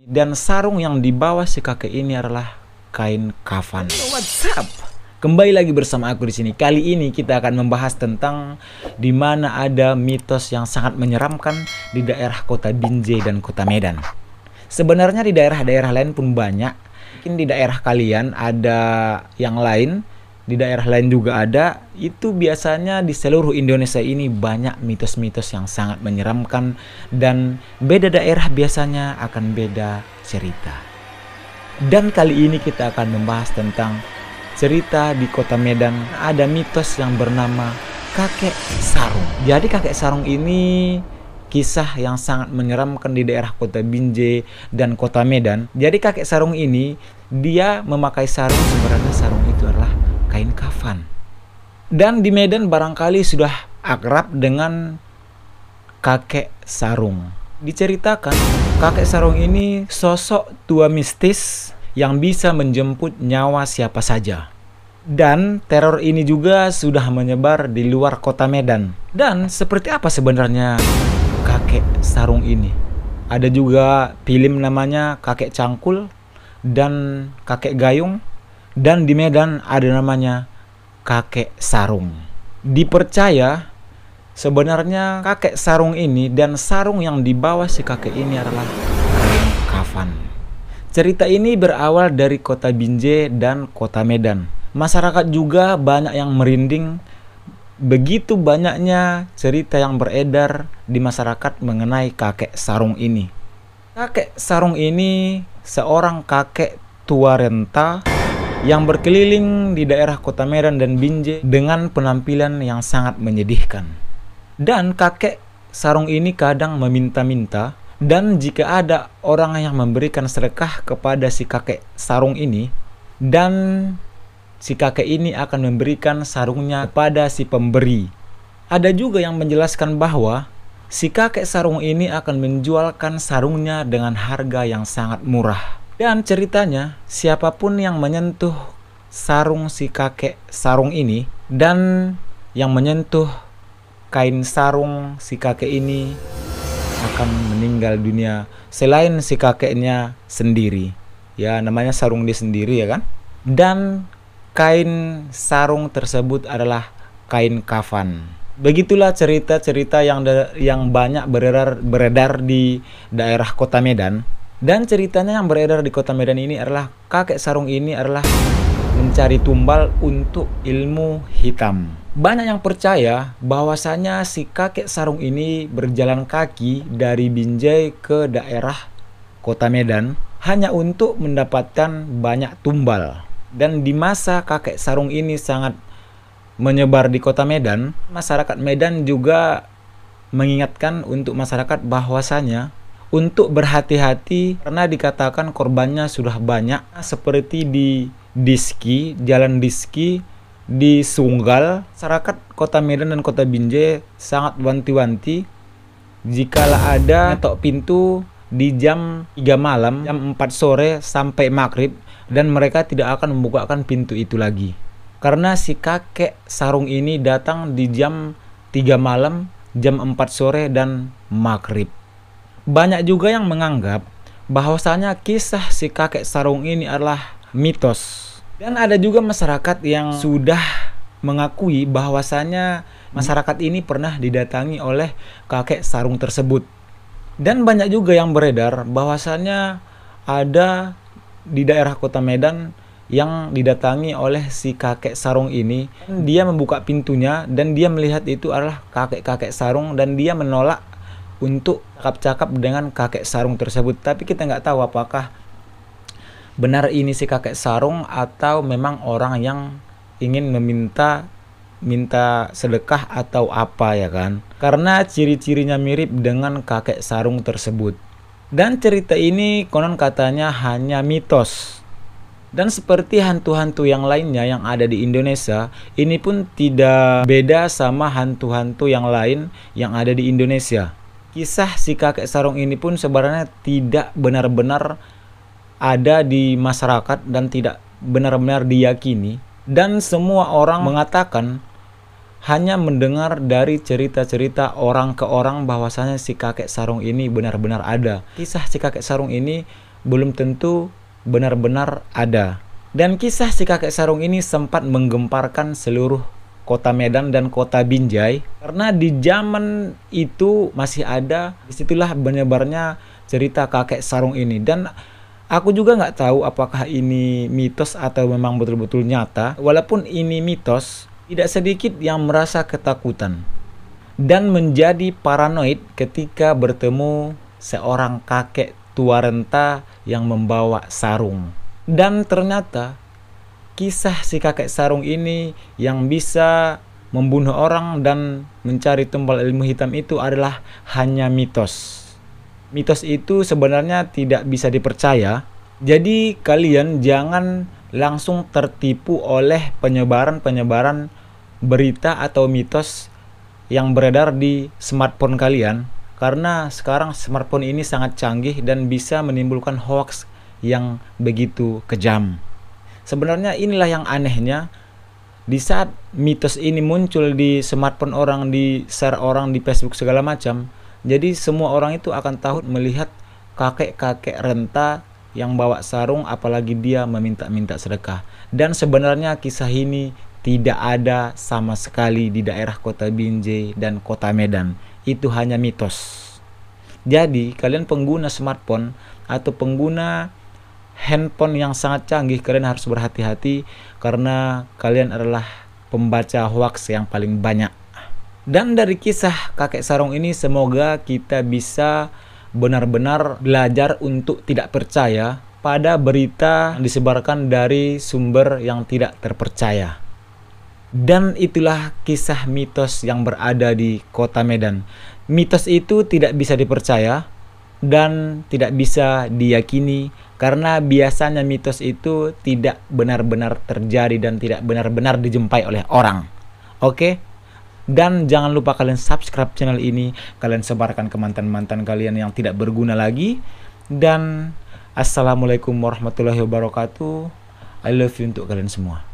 Dan sarung yang dibawa si kakek ini adalah kain kafan. What's up? Kembali lagi bersama aku di sini. Kali ini kita akan membahas tentang di mana ada mitos yang sangat menyeramkan di daerah kota Binjai dan kota Medan. Sebenarnya di daerah-daerah lain pun banyak. Mungkin di daerah kalian ada yang lain di daerah lain juga ada, itu biasanya di seluruh Indonesia ini banyak mitos-mitos yang sangat menyeramkan dan beda daerah biasanya akan beda cerita. Dan kali ini kita akan membahas tentang cerita di kota Medan ada mitos yang bernama kakek sarung. Jadi kakek sarung ini kisah yang sangat menyeramkan di daerah kota Binje dan kota Medan. Jadi kakek sarung ini dia memakai sarung sebenarnya sarung itu kain kafan. Dan di Medan barangkali sudah akrab dengan kakek sarung. Diceritakan kakek sarung ini sosok tua mistis yang bisa menjemput nyawa siapa saja. Dan teror ini juga sudah menyebar di luar kota Medan. Dan seperti apa sebenarnya kakek sarung ini? Ada juga film namanya Kakek Cangkul dan Kakek Gayung dan di Medan ada namanya kakek sarung. Dipercaya sebenarnya kakek sarung ini dan sarung yang dibawa si kakek ini adalah kain kafan. Cerita ini berawal dari kota Binjai dan kota Medan. Masyarakat juga banyak yang merinding begitu banyaknya cerita yang beredar di masyarakat mengenai kakek sarung ini. Kakek sarung ini seorang kakek tua renta yang berkeliling di daerah kota Medan dan Binjai dengan penampilan yang sangat menyedihkan. Dan kakek sarung ini kadang meminta-minta dan jika ada orang yang memberikan sedekah kepada si kakek sarung ini dan si kakek ini akan memberikan sarungnya kepada si pemberi. Ada juga yang menjelaskan bahwa si kakek sarung ini akan menjualkan sarungnya dengan harga yang sangat murah. Dan ceritanya, siapapun yang menyentuh sarung si kakek sarung ini dan yang menyentuh kain sarung si kakek ini akan meninggal dunia selain si kakeknya sendiri. Ya, namanya sarung dia sendiri ya kan? Dan kain sarung tersebut adalah kain kafan. Begitulah cerita-cerita yang yang banyak beredar beredar di daerah Kota Medan dan ceritanya yang beredar di kota Medan ini adalah kakek sarung ini adalah mencari tumbal untuk ilmu hitam. Banyak yang percaya bahwasanya si kakek sarung ini berjalan kaki dari Binjai ke daerah kota Medan hanya untuk mendapatkan banyak tumbal. Dan di masa kakek sarung ini sangat menyebar di kota Medan, masyarakat Medan juga mengingatkan untuk masyarakat bahwasanya untuk berhati-hati karena dikatakan korbannya sudah banyak seperti di Diski, Jalan Diski di Sunggal, masyarakat Kota Medan dan Kota Binjai sangat wanti-wanti Jikalau ada tok pintu di jam 3 malam, jam 4 sore sampai maghrib dan mereka tidak akan membukakan pintu itu lagi. Karena si kakek sarung ini datang di jam 3 malam, jam 4 sore dan maghrib. Banyak juga yang menganggap bahwasanya kisah si kakek sarung ini adalah mitos. Dan ada juga masyarakat yang sudah mengakui bahwasanya masyarakat ini pernah didatangi oleh kakek sarung tersebut. Dan banyak juga yang beredar bahwasannya ada di daerah kota Medan yang didatangi oleh si kakek sarung ini. Dia membuka pintunya dan dia melihat itu adalah kakek-kakek sarung dan dia menolak untuk cakap-cakap dengan kakek sarung tersebut tapi kita nggak tahu apakah benar ini si kakek sarung atau memang orang yang ingin meminta minta sedekah atau apa ya kan karena ciri-cirinya mirip dengan kakek sarung tersebut dan cerita ini konon katanya hanya mitos dan seperti hantu-hantu yang lainnya yang ada di Indonesia ini pun tidak beda sama hantu-hantu yang lain yang ada di Indonesia Kisah si kakek sarung ini pun sebenarnya tidak benar-benar ada di masyarakat dan tidak benar-benar diyakini dan semua orang mengatakan hanya mendengar dari cerita-cerita orang ke orang bahwasanya si kakek sarung ini benar-benar ada. Kisah si kakek sarung ini belum tentu benar-benar ada. Dan kisah si kakek sarung ini sempat menggemparkan seluruh kota Medan dan kota Binjai karena di zaman itu masih ada disitulah benar cerita kakek sarung ini dan Aku juga nggak tahu apakah ini mitos atau memang betul-betul nyata. Walaupun ini mitos, tidak sedikit yang merasa ketakutan dan menjadi paranoid ketika bertemu seorang kakek tua renta yang membawa sarung. Dan ternyata kisah si kakek sarung ini yang bisa membunuh orang dan mencari tumpal ilmu hitam itu adalah hanya mitos. Mitos itu sebenarnya tidak bisa dipercaya. Jadi kalian jangan langsung tertipu oleh penyebaran-penyebaran berita atau mitos yang beredar di smartphone kalian karena sekarang smartphone ini sangat canggih dan bisa menimbulkan hoax yang begitu kejam. Sebenarnya inilah yang anehnya di saat mitos ini muncul di smartphone orang, di share orang, di Facebook segala macam. Jadi semua orang itu akan tahu melihat kakek-kakek renta yang bawa sarung apalagi dia meminta-minta sedekah. Dan sebenarnya kisah ini tidak ada sama sekali di daerah kota Binjai dan kota Medan. Itu hanya mitos. Jadi kalian pengguna smartphone atau pengguna handphone yang sangat canggih, kalian harus berhati-hati karena kalian adalah pembaca hoax yang paling banyak. Dan dari kisah kakek sarung ini semoga kita bisa benar-benar belajar untuk tidak percaya pada berita yang disebarkan dari sumber yang tidak terpercaya. Dan itulah kisah mitos yang berada di kota Medan. Mitos itu tidak bisa dipercaya, dan tidak bisa diyakini karena biasanya mitos itu tidak benar-benar terjadi dan tidak benar-benar dijumpai oleh orang. Oke? Okay? Dan jangan lupa kalian subscribe channel ini, kalian sebarkan ke mantan-mantan kalian yang tidak berguna lagi. Dan assalamualaikum warahmatullahi wabarakatuh. I love you untuk kalian semua.